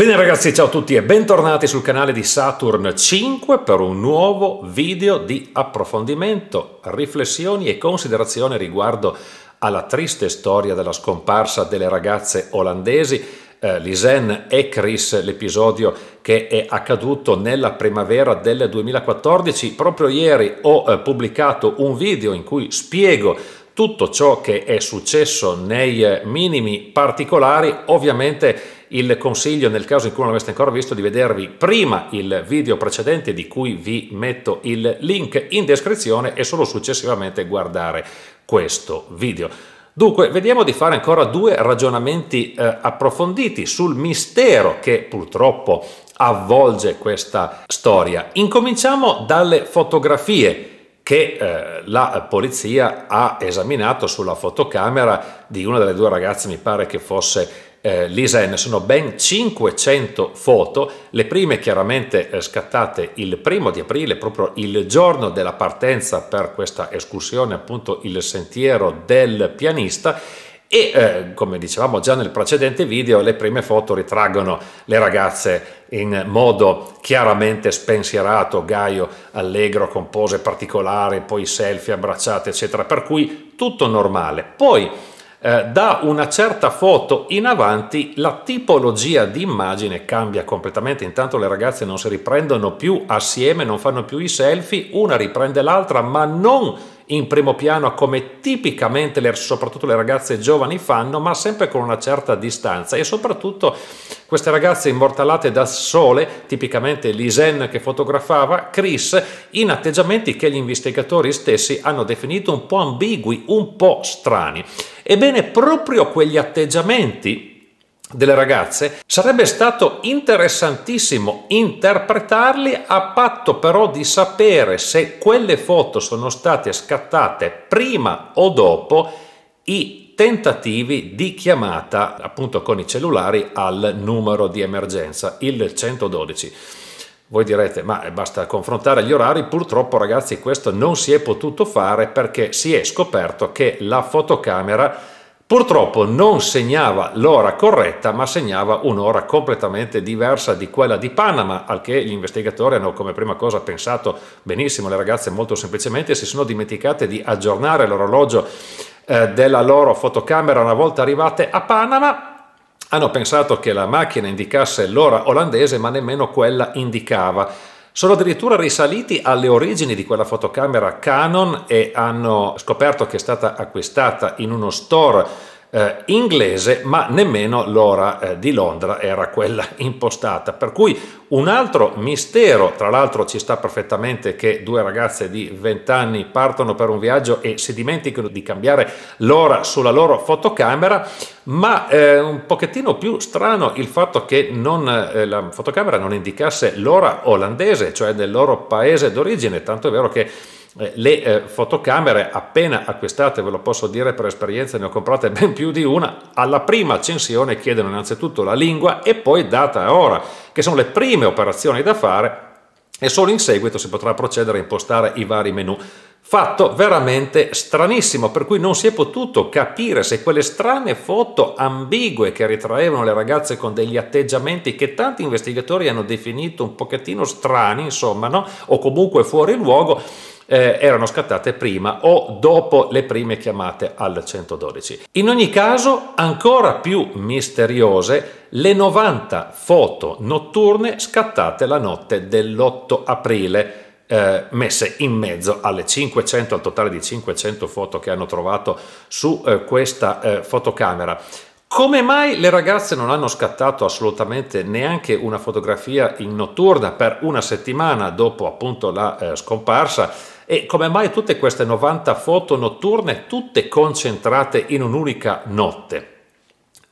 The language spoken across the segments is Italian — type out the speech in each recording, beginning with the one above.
Bene ragazzi, ciao a tutti e bentornati sul canale di Saturn 5 per un nuovo video di approfondimento, riflessioni e considerazioni riguardo alla triste storia della scomparsa delle ragazze olandesi eh, Lisen e Chris, l'episodio che è accaduto nella primavera del 2014. Proprio ieri ho eh, pubblicato un video in cui spiego tutto ciò che è successo nei eh, minimi particolari, ovviamente il consiglio nel caso in cui non l'aveste ancora visto di vedervi prima il video precedente di cui vi metto il link in descrizione e solo successivamente guardare questo video. Dunque, vediamo di fare ancora due ragionamenti eh, approfonditi sul mistero che purtroppo avvolge questa storia. Incominciamo dalle fotografie che eh, la polizia ha esaminato sulla fotocamera di una delle due ragazze, mi pare che fosse eh, l'ISEN sono ben 500 foto, le prime chiaramente eh, scattate il primo di aprile, proprio il giorno della partenza per questa escursione, appunto il sentiero del pianista e eh, come dicevamo già nel precedente video le prime foto ritraggono le ragazze in modo chiaramente spensierato, gaio, allegro, con pose particolari, poi selfie abbracciate eccetera, per cui tutto normale. Poi eh, da una certa foto in avanti la tipologia di immagine cambia completamente, intanto le ragazze non si riprendono più assieme, non fanno più i selfie, una riprende l'altra, ma non in primo piano come tipicamente le, soprattutto le ragazze giovani fanno, ma sempre con una certa distanza e soprattutto queste ragazze immortalate dal sole, tipicamente Lisen che fotografava, Chris, in atteggiamenti che gli investigatori stessi hanno definito un po' ambigui, un po' strani. Ebbene, proprio quegli atteggiamenti delle ragazze, sarebbe stato interessantissimo interpretarli a patto però di sapere se quelle foto sono state scattate prima o dopo i tentativi di chiamata appunto con i cellulari al numero di emergenza, il 112. Voi direte, ma eh, basta confrontare gli orari, purtroppo ragazzi questo non si è potuto fare perché si è scoperto che la fotocamera Purtroppo non segnava l'ora corretta, ma segnava un'ora completamente diversa di quella di Panama, al che gli investigatori hanno come prima cosa pensato benissimo, le ragazze molto semplicemente si sono dimenticate di aggiornare l'orologio eh, della loro fotocamera una volta arrivate a Panama hanno pensato che la macchina indicasse l'ora olandese, ma nemmeno quella indicava sono addirittura risaliti alle origini di quella fotocamera Canon e hanno scoperto che è stata acquistata in uno store eh, inglese, ma nemmeno l'ora eh, di Londra era quella impostata. Per cui un altro mistero, tra l'altro ci sta perfettamente che due ragazze di 20 anni partono per un viaggio e si dimenticano di cambiare l'ora sulla loro fotocamera, ma eh, un pochettino più strano il fatto che non, eh, la fotocamera non indicasse l'ora olandese, cioè del loro paese d'origine, tanto è vero che eh, le eh, fotocamere appena acquistate, ve lo posso dire per esperienza, ne ho comprate ben più di una, alla prima accensione chiedono innanzitutto la lingua e poi data e ora, che sono le prime operazioni da fare e solo in seguito si potrà procedere a impostare i vari menu. Fatto veramente stranissimo, per cui non si è potuto capire se quelle strane foto ambigue che ritraevano le ragazze con degli atteggiamenti che tanti investigatori hanno definito un pochettino strani, insomma, no? o comunque fuori luogo, eh, erano scattate prima o dopo le prime chiamate al 112. In ogni caso, ancora più misteriose le 90 foto notturne scattate la notte dell'8 aprile eh, messe in mezzo alle 500, al totale di 500 foto che hanno trovato su eh, questa eh, fotocamera. Come mai le ragazze non hanno scattato assolutamente neanche una fotografia in notturna per una settimana dopo appunto la eh, scomparsa? E come mai tutte queste 90 foto notturne, tutte concentrate in un'unica notte?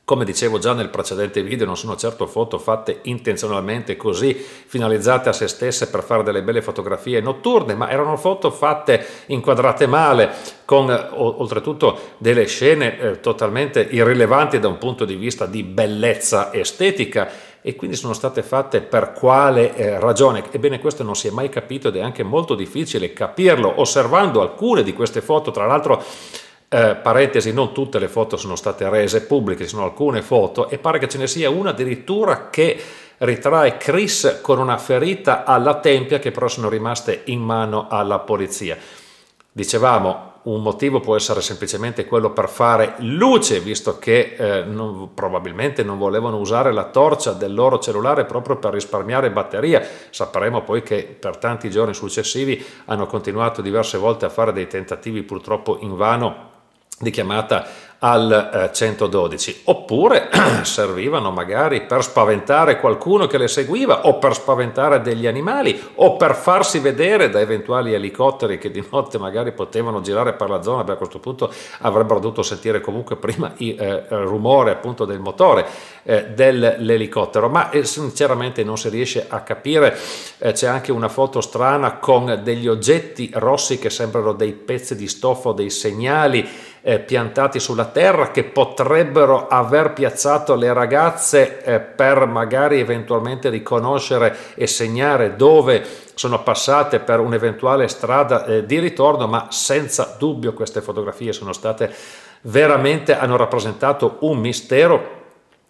Come dicevo già nel precedente video, non sono certo foto fatte intenzionalmente così, finalizzate a se stesse per fare delle belle fotografie notturne, ma erano foto fatte inquadrate male, con oltretutto delle scene eh, totalmente irrilevanti da un punto di vista di bellezza estetica e quindi sono state fatte per quale eh, ragione. Ebbene questo non si è mai capito ed è anche molto difficile capirlo osservando alcune di queste foto, tra l'altro eh, parentesi, non tutte le foto sono state rese pubbliche, ci sono alcune foto e pare che ce ne sia una addirittura che ritrae Chris con una ferita alla tempia che però sono rimaste in mano alla polizia. Dicevamo, un motivo può essere semplicemente quello per fare luce, visto che eh, non, probabilmente non volevano usare la torcia del loro cellulare proprio per risparmiare batteria. Sapremo poi che per tanti giorni successivi hanno continuato diverse volte a fare dei tentativi purtroppo invano di chiamata al 112, eh, oppure servivano magari per spaventare qualcuno che le seguiva o per spaventare degli animali o per farsi vedere da eventuali elicotteri che di notte magari potevano girare per la zona, perché a questo punto avrebbero dovuto sentire comunque prima il eh, eh, rumore appunto del motore eh, dell'elicottero, ma eh, sinceramente non si riesce a capire, eh, c'è anche una foto strana con degli oggetti rossi che sembrano dei pezzi di stoffa o dei segnali eh, piantati sulla terra che potrebbero aver piazzato le ragazze eh, per magari eventualmente riconoscere e segnare dove sono passate per un'eventuale strada eh, di ritorno, ma senza dubbio queste fotografie sono state veramente, hanno rappresentato un mistero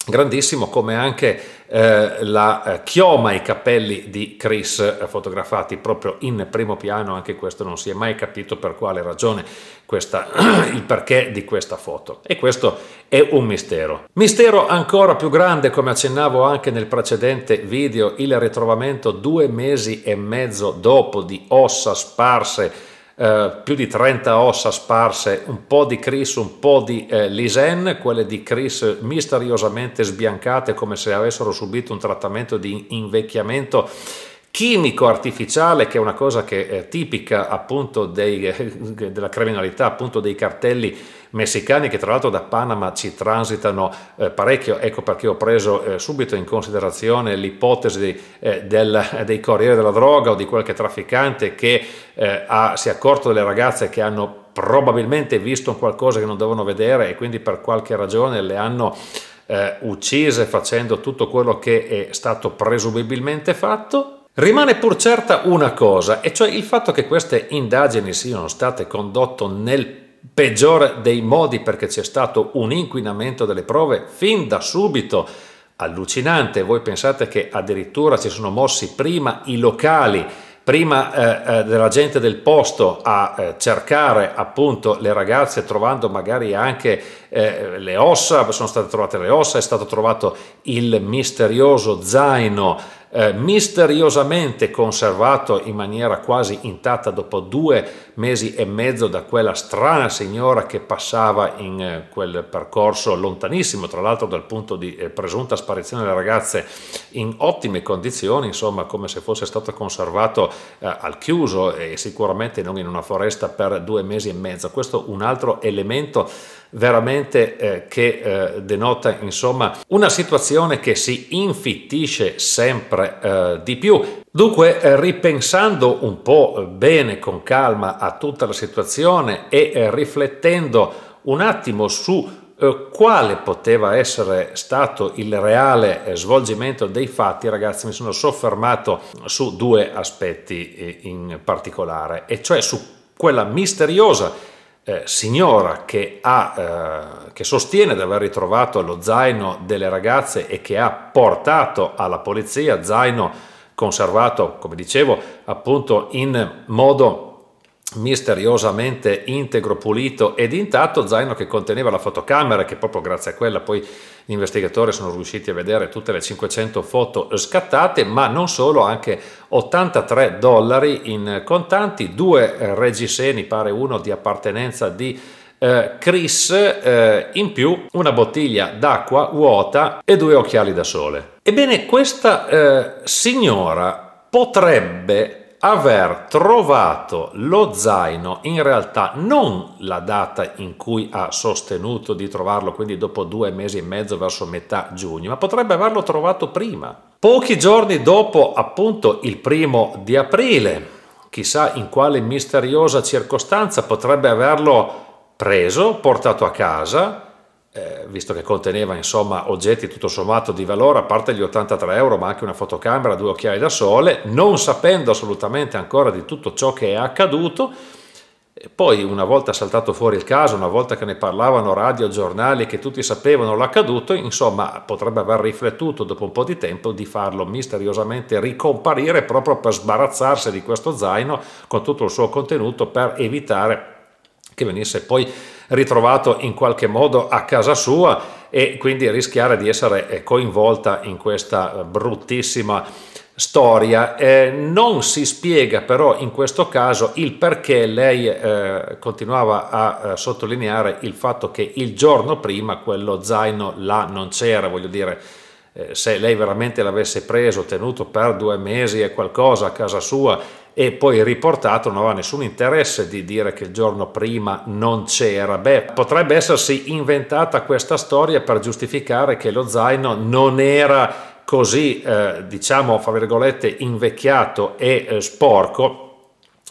grandissimo come anche eh, la eh, chioma e i capelli di Chris eh, fotografati proprio in primo piano, anche questo non si è mai capito per quale ragione questa, il perché di questa foto e questo è un mistero. Mistero ancora più grande come accennavo anche nel precedente video, il ritrovamento due mesi e mezzo dopo di ossa sparse eh, più di 30 ossa sparse, un po' di Chris, un po' di eh, Lisen, quelle di Chris misteriosamente sbiancate come se avessero subito un trattamento di invecchiamento chimico artificiale, che è una cosa che è eh, tipica appunto dei, eh, della criminalità, appunto dei cartelli messicani che tra l'altro da Panama ci transitano eh, parecchio, ecco perché ho preso eh, subito in considerazione l'ipotesi eh, del, dei corrieri della droga o di qualche trafficante che eh, ha, si è accorto delle ragazze che hanno probabilmente visto qualcosa che non devono vedere e quindi per qualche ragione le hanno uccise facendo tutto quello che è stato presumibilmente fatto Rimane pur certa una cosa, e cioè il fatto che queste indagini siano state condotte nel peggiore dei modi perché c'è stato un inquinamento delle prove fin da subito. Allucinante, voi pensate che addirittura ci sono mossi prima i locali, prima eh, eh, della gente del posto a eh, cercare appunto le ragazze trovando magari anche eh, le ossa, sono state trovate le ossa, è stato trovato il misterioso zaino eh, misteriosamente conservato in maniera quasi intatta dopo due mesi e mezzo da quella strana signora che passava in eh, quel percorso lontanissimo, tra l'altro dal punto di eh, presunta sparizione delle ragazze in ottime condizioni, insomma come se fosse stato conservato al chiuso e sicuramente non in una foresta per due mesi e mezzo. Questo è un altro elemento veramente eh, che eh, denota insomma una situazione che si infittisce sempre eh, di più. Dunque, eh, ripensando un po' eh, bene, con calma, a tutta la situazione e eh, riflettendo un attimo su quale poteva essere stato il reale svolgimento dei fatti, ragazzi, mi sono soffermato su due aspetti in particolare, e cioè su quella misteriosa eh, signora che, ha, eh, che sostiene di aver ritrovato lo zaino delle ragazze e che ha portato alla polizia zaino conservato, come dicevo, appunto in modo misteriosamente integro, pulito ed intatto, zaino che conteneva la fotocamera, che proprio grazie a quella poi gli investigatori sono riusciti a vedere tutte le 500 foto scattate, ma non solo, anche 83 dollari in contanti, due reggiseni, pare uno di appartenenza di eh, Chris eh, in più una bottiglia d'acqua vuota e due occhiali da sole. Ebbene, questa eh, signora potrebbe aver trovato lo zaino in realtà non la data in cui ha sostenuto di trovarlo, quindi dopo due mesi e mezzo verso metà giugno, ma potrebbe averlo trovato prima, pochi giorni dopo appunto il primo di aprile. Chissà in quale misteriosa circostanza potrebbe averlo preso, portato a casa, eh, visto che conteneva insomma oggetti tutto sommato di valore, a parte gli 83 euro, ma anche una fotocamera, due occhiali da sole, non sapendo assolutamente ancora di tutto ciò che è accaduto. poi una volta saltato fuori il caso, una volta che ne parlavano radio, giornali, che tutti sapevano l'accaduto, insomma potrebbe aver riflettuto dopo un po' di tempo di farlo misteriosamente ricomparire proprio per sbarazzarsi di questo zaino con tutto il suo contenuto per evitare che venisse poi ritrovato in qualche modo a casa sua e quindi rischiare di essere eh, coinvolta in questa eh, bruttissima storia. Eh, non si spiega però in questo caso il perché lei eh, continuava a eh, sottolineare il fatto che il giorno prima quello zaino là non c'era, voglio dire, eh, se lei veramente l'avesse preso, tenuto per due mesi e qualcosa a casa sua e poi riportato non aveva nessun interesse di dire che il giorno prima non c'era. Beh, potrebbe essersi inventata questa storia per giustificare che lo zaino non era così, eh, diciamo, fra virgolette, invecchiato e eh, sporco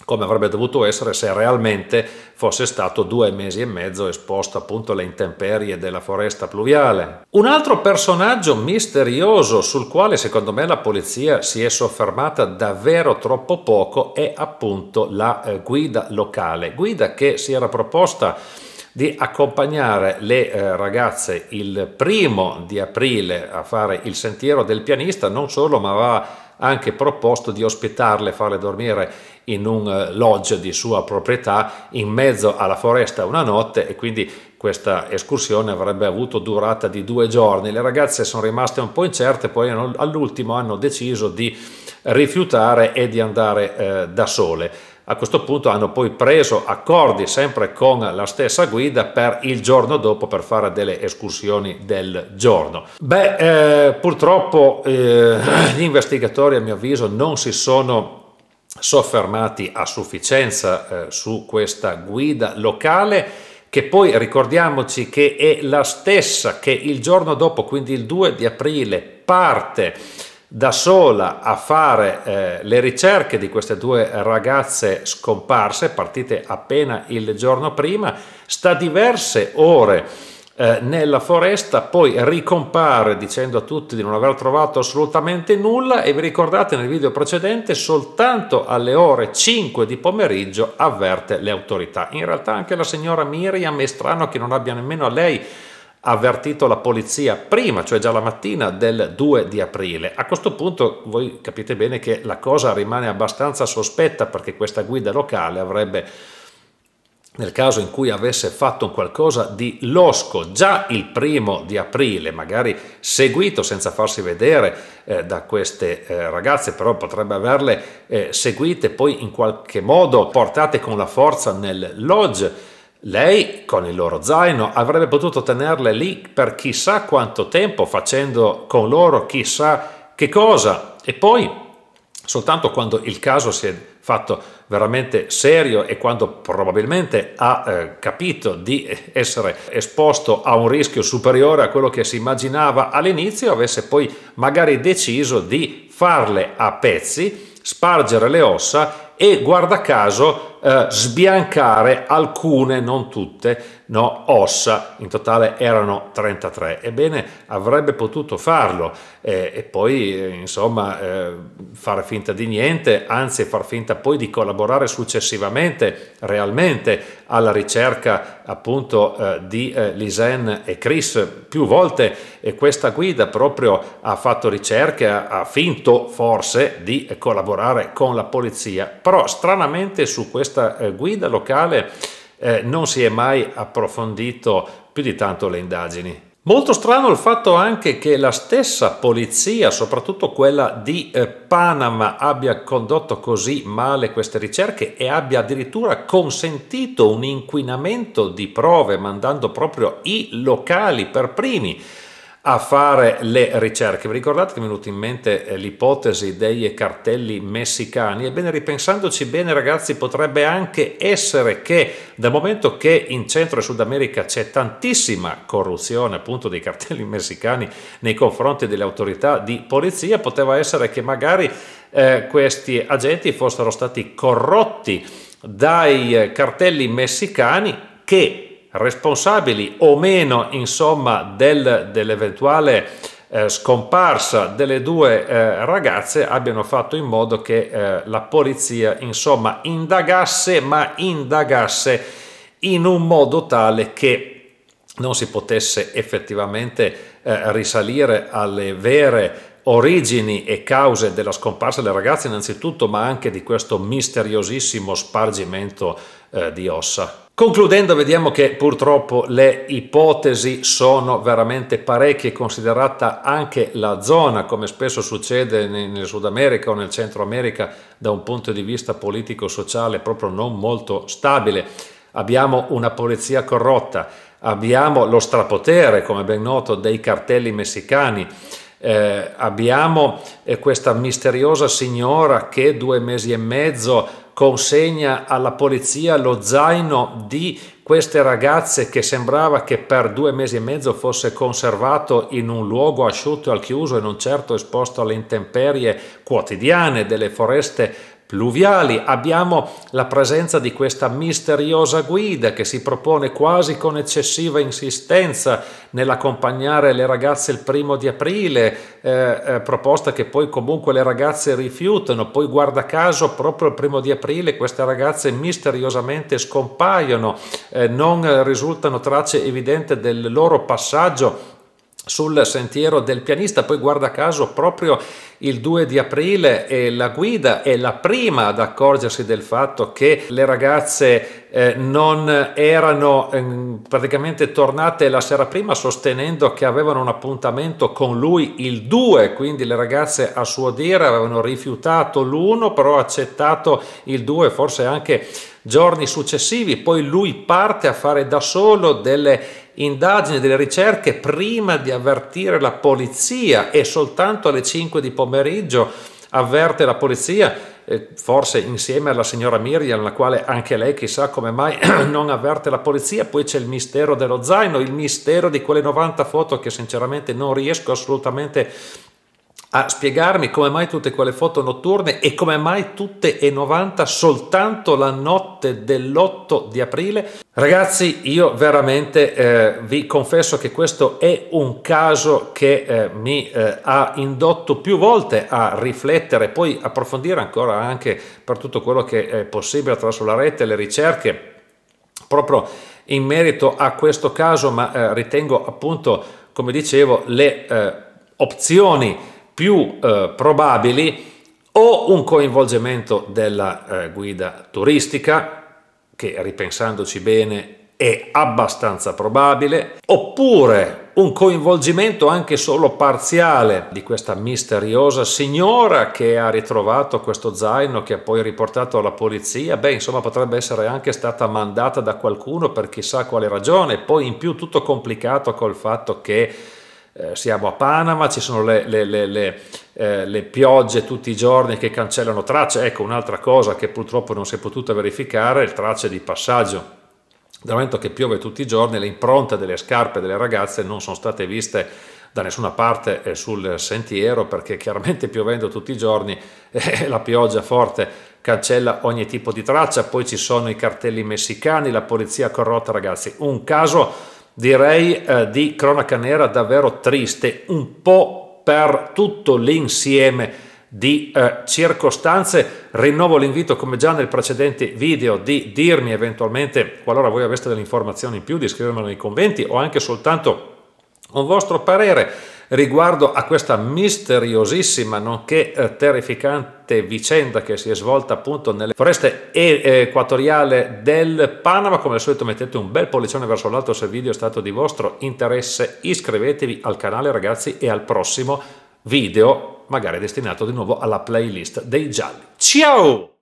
come avrebbe dovuto essere se realmente fosse stato due mesi e mezzo esposto appunto alle intemperie della foresta pluviale. Un altro personaggio misterioso sul quale secondo me la polizia si è soffermata davvero troppo poco è appunto la eh, guida locale, guida che si era proposta di accompagnare le eh, ragazze il primo di aprile a fare il sentiero del pianista, non solo ma va anche proposto di ospitarle, farle dormire in un eh, lodge di sua proprietà in mezzo alla foresta una notte e quindi questa escursione avrebbe avuto durata di due giorni. Le ragazze sono rimaste un po' incerte, poi all'ultimo hanno deciso di rifiutare e di andare eh, da sole. A questo punto hanno poi preso accordi sempre con la stessa guida per il giorno dopo per fare delle escursioni del giorno. Beh, eh, purtroppo eh, gli investigatori a mio avviso non si sono soffermati a sufficienza eh, su questa guida locale che poi ricordiamoci che è la stessa che il giorno dopo, quindi il 2 di aprile, parte da sola a fare eh, le ricerche di queste due ragazze scomparse, partite appena il giorno prima, sta diverse ore eh, nella foresta, poi ricompare dicendo a tutti di non aver trovato assolutamente nulla e vi ricordate nel video precedente soltanto alle ore 5 di pomeriggio avverte le autorità. In realtà anche la signora Miriam è strano che non abbia nemmeno lei avvertito la polizia prima, cioè già la mattina del 2 di aprile. A questo punto voi capite bene che la cosa rimane abbastanza sospetta perché questa guida locale avrebbe nel caso in cui avesse fatto qualcosa di losco già il primo di aprile, magari seguito senza farsi vedere eh, da queste eh, ragazze, però potrebbe averle eh, seguite poi in qualche modo portate con la forza nel lodge. Lei, con il loro zaino, avrebbe potuto tenerle lì per chissà quanto tempo, facendo con loro chissà che cosa. E poi, soltanto quando il caso si è fatto veramente serio e quando probabilmente ha eh, capito di essere esposto a un rischio superiore a quello che si immaginava all'inizio, avesse poi magari deciso di farle a pezzi, spargere le ossa e guarda caso eh, sbiancare alcune, non tutte, no, ossa, in totale erano 33. Ebbene, avrebbe potuto farlo eh, e poi, eh, insomma, eh, fare finta di niente, anzi far finta poi di collaborare successivamente, realmente, alla ricerca appunto eh, di eh, Lisen e Chris. Più volte e questa guida proprio ha fatto ricerca, ha finto forse di collaborare con la polizia, però stranamente su questo questa eh, guida locale eh, non si è mai approfondito più di tanto le indagini. Molto strano il fatto anche che la stessa polizia, soprattutto quella di eh, Panama, abbia condotto così male queste ricerche e abbia addirittura consentito un inquinamento di prove mandando proprio i locali per primi a fare le ricerche. Vi ricordate che mi è venuta in mente eh, l'ipotesi dei cartelli messicani? Ebbene, ripensandoci bene, ragazzi, potrebbe anche essere che dal momento che in Centro e Sud America c'è tantissima corruzione appunto dei cartelli messicani nei confronti delle autorità di polizia, poteva essere che magari eh, questi agenti fossero stati corrotti dai eh, cartelli messicani che responsabili o meno insomma del, dell'eventuale eh, scomparsa delle due eh, ragazze abbiano fatto in modo che eh, la polizia insomma indagasse ma indagasse in un modo tale che non si potesse effettivamente eh, risalire alle vere origini e cause della scomparsa delle ragazze innanzitutto ma anche di questo misteriosissimo spargimento eh, di ossa. Concludendo vediamo che purtroppo le ipotesi sono veramente parecchie, considerata anche la zona, come spesso succede nel Sud America o nel Centro America, da un punto di vista politico-sociale proprio non molto stabile. Abbiamo una polizia corrotta, abbiamo lo strapotere, come ben noto, dei cartelli messicani, eh, abbiamo eh, questa misteriosa signora che due mesi e mezzo consegna alla polizia lo zaino di queste ragazze che sembrava che per due mesi e mezzo fosse conservato in un luogo asciutto e al chiuso e non certo esposto alle intemperie quotidiane delle foreste pluviali, abbiamo la presenza di questa misteriosa guida che si propone quasi con eccessiva insistenza nell'accompagnare le ragazze il primo di aprile, eh, eh, proposta che poi comunque le ragazze rifiutano, poi guarda caso proprio il primo di aprile queste ragazze misteriosamente scompaiono, eh, non risultano tracce evidenti del loro passaggio sul sentiero del pianista, poi guarda caso proprio il 2 di aprile eh, la guida è la prima ad accorgersi del fatto che le ragazze eh, non erano eh, praticamente tornate la sera prima sostenendo che avevano un appuntamento con lui il 2, quindi le ragazze a suo dire avevano rifiutato l'1 però accettato il 2, forse anche giorni successivi, poi lui parte a fare da solo delle indagini, delle ricerche prima di avvertire la polizia e soltanto alle 5 di pomeriggio avverte la polizia forse insieme alla signora Miriam, la quale anche lei chissà come mai non avverte la polizia, poi c'è il mistero dello zaino, il mistero di quelle 90 foto che sinceramente non riesco assolutamente a spiegarmi come mai tutte quelle foto notturne e come mai tutte e 90 soltanto la notte dell'8 di aprile. Ragazzi, io veramente eh, vi confesso che questo è un caso che eh, mi eh, ha indotto più volte a riflettere, poi approfondire ancora anche per tutto quello che è possibile attraverso la rete, le ricerche, proprio in merito a questo caso, ma eh, ritengo appunto, come dicevo, le eh, opzioni più eh, probabili o un coinvolgimento della eh, guida turistica, che ripensandoci bene è abbastanza probabile, oppure un coinvolgimento anche solo parziale di questa misteriosa signora che ha ritrovato questo zaino che ha poi riportato alla polizia, beh insomma potrebbe essere anche stata mandata da qualcuno per chissà quale ragione, poi in più tutto complicato col fatto che eh, siamo a Panama, ci sono le, le, le, eh, le, piogge tutti i giorni che cancellano tracce, ecco un'altra cosa che purtroppo non si è potuta verificare, le tracce di passaggio. Dal momento che piove tutti i giorni, le impronte delle scarpe delle ragazze non sono state viste da nessuna parte eh, sul sentiero perché chiaramente piovendo tutti i giorni eh, la pioggia forte cancella ogni tipo di traccia, poi ci sono i cartelli messicani, la polizia corrotta ragazzi, un caso direi eh, di cronaca nera davvero triste, un po' per tutto l'insieme di eh, circostanze. Rinnovo l'invito, come già nel precedente video, di dirmi eventualmente, qualora voi aveste delle informazioni in più, di scrivermelo nei commenti o anche soltanto un vostro parere riguardo a questa misteriosissima nonché eh, terrificante vicenda che si è svolta appunto nelle foreste eh, equatoriale del Panama. Come al solito mettete un bel pollicione verso l'alto se il video è stato di vostro interesse, iscrivetevi al canale ragazzi e al prossimo video magari destinato di nuovo alla playlist dei gialli. Ciao!